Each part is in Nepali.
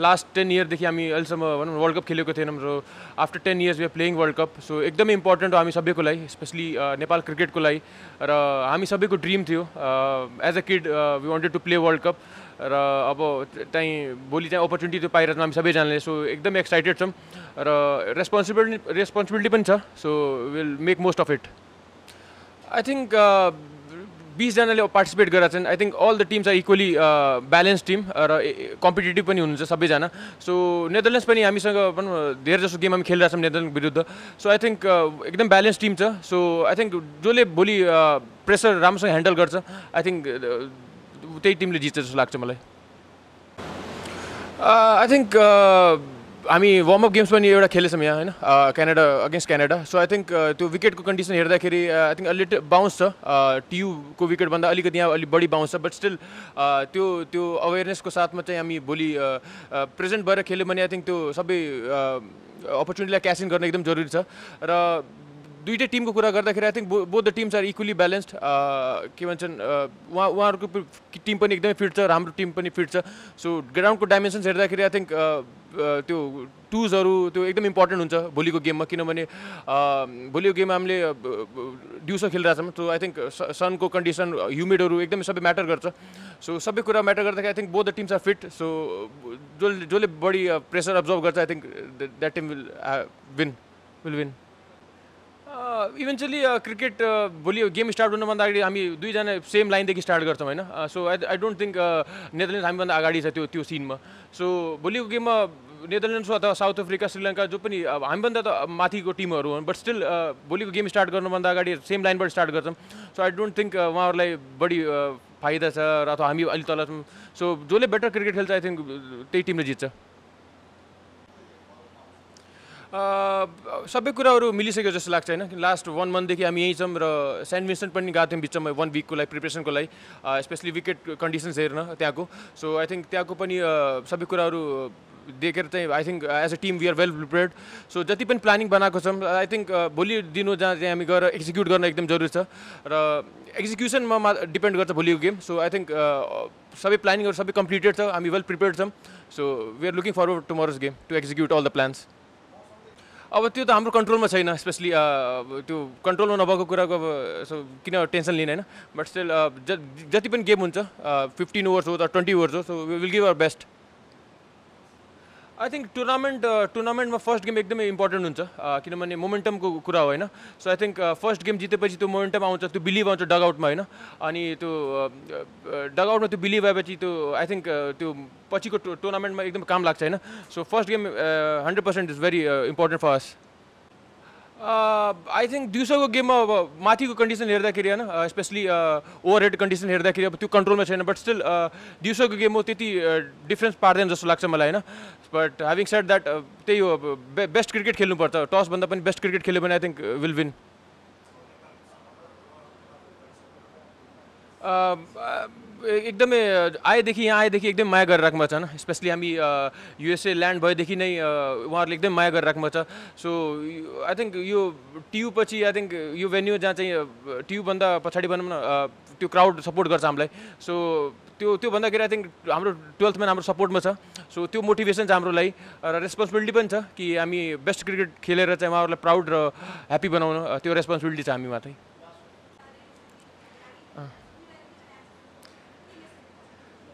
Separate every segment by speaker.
Speaker 1: लास्ट टेन इयरदेखि हामी अहिलेसम्म भनौँ वर्ल्ड कप खेलेको थिएनौँ र after ten years we are playing world cup so एकदमै इम्पोर्टेन्ट हो हामी सबैको लागि स्पेसली नेपाल क्रिकेटको लागि र हामी सबैको ड्रिम थियो as a kid we wanted to play world cup र अब त्यहीँ भोलि चाहिँ अपर्च्युनिटी त्यो पाइरहेको हामी सबैजनाले सो एकदम एक्साइटेड छौँ र रेस्पोन्सिबिलिटी रेस्पोन्सिबिलिटी पनि छ so will make most of it I think बिसजनाले पार्टिसिपेट गरेर चाहिँ I think all the teams are equally balance team र कम्पिटेटिभ पनि हुनुहुन्छ सबैजना सो नेदरल्यान्ड्स पनि हामीसँग पनि uh, धेरै जस्तो गेम हामी छौँ नेदरल्यान्ड विरुद्ध सो आई थिङ्क एकदम ब्यालेन्स टिम छ सो आई थिङ्क जसले भोलि प्रेसर uh, राम्रोसँग ह्यान्डल गर्छ आई थिङ्क uh, त्यही टिमले जित्छ जस्तो लाग्छ मलाई आई थिङ्क हामी अप गेम्स पनि एउटा खेलेछौँ यहाँ होइन Canada against Canada so I think त्यो विकेटको कन्डिसन हेर्दाखेरि आई थिङ्क अलि बााउन्स छ टियुको विकेटभन्दा अलिकति यहाँ अलिक बढी बााउन्स छ बट स्टिल त्यो त्यो अवेरनेसको साथमा चाहिँ हामी भोलि प्रेजेन्ट uh, uh, भएर खेल्यौँ भने आई थिङ्क त्यो सबै अपर्च्युनिटीलाई uh, क्यासिन गर्न एकदम जरुरी छ र दुइटै टिमको कुरा गर्दाखेरि I think both the teams are equally balanced के भन्छन् uh, उहाँ उहाँहरूको टिम पनि एकदमै फिट छ राम्रो टिम पनि फिट छ सो ग्राउन्डको डाइमेन्सन्स हेर्दाखेरि आई थिङ्क uh, uh, त्यो टुजहरू त्यो एकदम इम्पोर्टेन्ट हुन्छ भोलिको गेममा किनभने भोलिको गेममा हामीले दिउँसो खेलिरहेछौँ सो आई थिङ्क सनको कन्डिसन ह्युमिडहरू एकदमै सबै म्याटर गर्छ सो सबै कुरा म्याटर गर्दाखेरि I think both the teams are fit so जसले जसले बढी प्रेसर अब्जर्भ गर्छ I think that team will win will win eventually cricket भोलि गेम स्टार्ट हुनुभन्दा अगाडि हामी दुईजना सेम लाइनदेखि स्टार्ट गर्छौँ होइन so I I don't think Netherland हामीभन्दा अगाडि छ त्यो त्यो सिनमा सो भोलिको गेममा नेदरल्यान्ड्स अथवा साउथ अफ्रिका श्रीलङ्का जो पनि हामीभन्दा त माथिको टिमहरू हुन् uh, बट स्टिल भोलिको गेम स्टार्ट गर्नुभन्दा अगाडि सेम लाइनबाट स्टार्ट गर्छौँ सो आई डोन्ट थिङ्क उहाँहरूलाई बढी uh, फाइदा छ र अथवा हामी अलि तल छौँ सो जसले बेटर क्रिकेट खेल्छ आई थिङ्क त्यही टिमले जित्छ सबै कुराहरू मिलिसक्यो जस्तो लाग्छ होइन लास्ट वान मन्थदेखि हामी यहीँ छौँ र सेन्ट विन्सेन्ट पनि गएको थियौँ बिचमा वान विकको लागि प्रिपेरेसनको लागि स्पेसली विकेट कन्डिसन्स हेर्न त्यहाँको सो आई थिङ्क त्यहाँको पनि सबै कुराहरू देखेर चाहिँ I think as a team we are well prepared so जति पनि प्लानिङ बनाएको छौँ आई थिङ्क भोलि दिनु जहाँ चाहिँ हामी गएर एक्जिक्युट गर्न एकदम जरुरी छ र एक्जिक्युसनमा डिपेन्ड गर्छ भोलिको गेम सो आई थिङ्क सबै प्लानिङहरू सबै कम्प्लिटेड छ हामी वेल प्रिपेयर्ड छौँ so we are looking forward tomorrow's game to execute all the plans अब त्यो त हाम्रो कन्ट्रोलमा छैन स्पेसली त्यो कन्ट्रोलमा नभएको कुराको अब किन टेन्सन लिने होइन बट स्टिल जति पनि गेम हुन्छ फिफ्टिन ओभर्स हो त ट्वेन्टी ओभर्स हो so will give our best I think tournament टुर्नामेन्टमा फर्स्ट गेम एकदमै इम्पोर्टेन्ट हुन्छ uh, किनभने मोमेन्टमको कुरा हो होइन so I think first game जितेपछि त्यो मोमेन्टम आउँछ त्यो बिलिभ आउँछ डगआउटमा होइन अनि त्यो डगआउटमा uh, uh, त्यो बिलिभ भएपछि त्यो आई थिङ्क त्यो पछिको टुर्नामेन्टमा एकदम काम लाग्छ होइन so first game hundred percent is very important for us I I think ದಿವಸಗೂ अब ಮಾತಿಗೂ ಕಂಡೀಷನ್ ಹೇರ್दाखेरि ಏನು ಎಸ್ಪೆಷಲಿ ಓವರ್ हेड कंडीसन हेर्दाखेरि अब त्यो कन्ट्रोलमा छैन बट स्टिल दिउँसोको गेम हो त्यति डिफ्रेन्स पार्दैन जस्तो लाग्छ मलाई होइन बट ह्याभिङ सेट द्याट त्यही हो बेस्ट क्रिकेट खेल्नुपर्छ टसभन्दा पनि बेस्ट क्रिकेट खेल्यो भने आई थिङ्क विल विन एकदमै आएदेखि यहाँ आएदेखि एकदम माया गरेर राख्नु होइन स्पेसली हामी युएसए ल्यान्ड भएदेखि नै उहाँहरूले एकदम माया गरेर राख्नु छ सो आई थिङ्क यो ट्युपछि पछि आई थिङ्क यो भेन्यू जहाँ चाहिँ टियुभन्दा पछाडि भनौँ न त्यो क्राउड सपोर्ट गर्छ हामीलाई सो त्यो त्यो भन्दाखेरि आई थिङ्क हाम्रो टुवेल्थमा हाम्रो सपोर्टमा छ सो त्यो मोटिभेसन छ हाम्रो लागि र रेस्पोन्सिबिलिटी पनि छ कि हामी बेस्ट क्रिकेट खेलेर चाहिँ उहाँहरूलाई प्राउड र ह्याप्पी बनाउनु त्यो रेस्पोन्सिबिलिटी छ हामीमा चाहिँ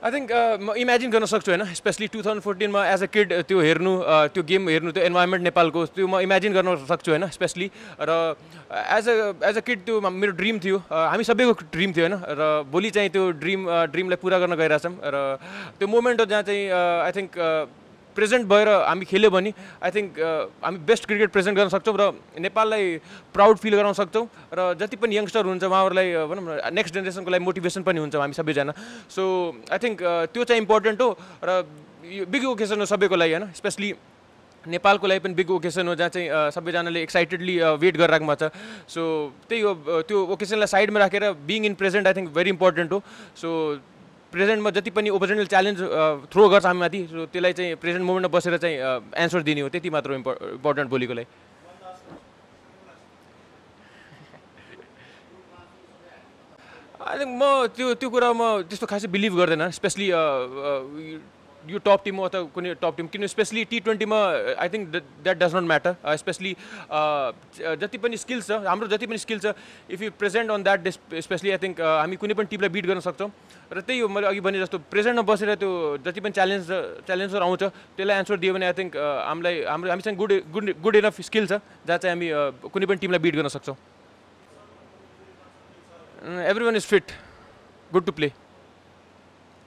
Speaker 1: आई थिङ्क म इमेजिन गर्न सक्छु होइन स्पेसली टु थाउजन्ड फोर्टिनमा एज अ किड त्यो हेर्नु uh, त्यो गेम हेर्नु त्यो इन्भाइरोमेन्ट नेपालको त्यो म इमेजिन गर्न सक्छु होइन स्पेसली र as a as a kid त्यो मेरो ड्रिम थियो uh, हामी सबैको ड्रिम थियो होइन र भोलि चाहिँ त्यो ड्रिम ड्रिमलाई uh, पुरा गर्न गइरहेछौँ र त्यो मोमेन्ट हो जहाँ चाहिँ आई थिङ्क प्रेजेन्ट भएर हामी खेल्यो भने आई थिङ्क हामी बेस्ट क्रिकेट प्रेजेन्ट गर्न सक्छौँ र नेपाललाई प्राउड फिल गराउन सक्छौँ र जति पनि यङ्स्टर हुन्छ उहाँहरूलाई भनौँ न नेक्स्ट जेनेरेसनको लागि मोटिभेसन पनि हुन्छ हामी सबैजना सो आई थिङ्क त्यो चाहिँ इम्पोर्टेन्ट हो र यो बिग ओकेसन हो सबैको लागि होइन स्पेसली नेपालको लागि पनि बिग ओकेसन हो जहाँ चाहिँ सबैजनाले एक्साइटेडली वेट गरिरहेको भएको छ सो त्यही हो त्यो ओकेजनलाई साइडमा राखेर being in present I think very important हो सो प्रेजेन्टमा जति पनि ओपोजिसनल च्यालेन्ज थ्रो गर्छ हामी सो त्यसलाई चाहिँ प्रेजेन्ट मोमेन्टमा बसेर चाहिँ एन्सर दिने हो त्यति मात्र इम्पोर्टेन्ट बोलीको लागि अहिले म त्यो त्यो कुरा म त्यस्तो खासै बिलिभ गर्दैन स्पेसली यो टप टिम हो अथवा कुनै टप टिम किन स्पेसली टी ट्वेन्टीमा I think that does not matter specially जति पनि स्किल छ हाम्रो जति पनि स्किल छ if you present on that specially I think हामी कुनै पनि टिमलाई बिट गर्न सक्छौँ र त्यही हो मैले अघि भने जस्तो प्रेजेन्टमा बसेर त्यो जति पनि च्यालेन्ज च्यालेन्जहरू आउँछ त्यसलाई एन्सर दियो भने आई थिङ्क uh, हामीलाई हाम्रो हामीसँग good good good enough skill छ जहाँ चाहिँ हामी uh, कुनै पनि टिमलाई बिट गर्न सक्छौँ every one is fit good to play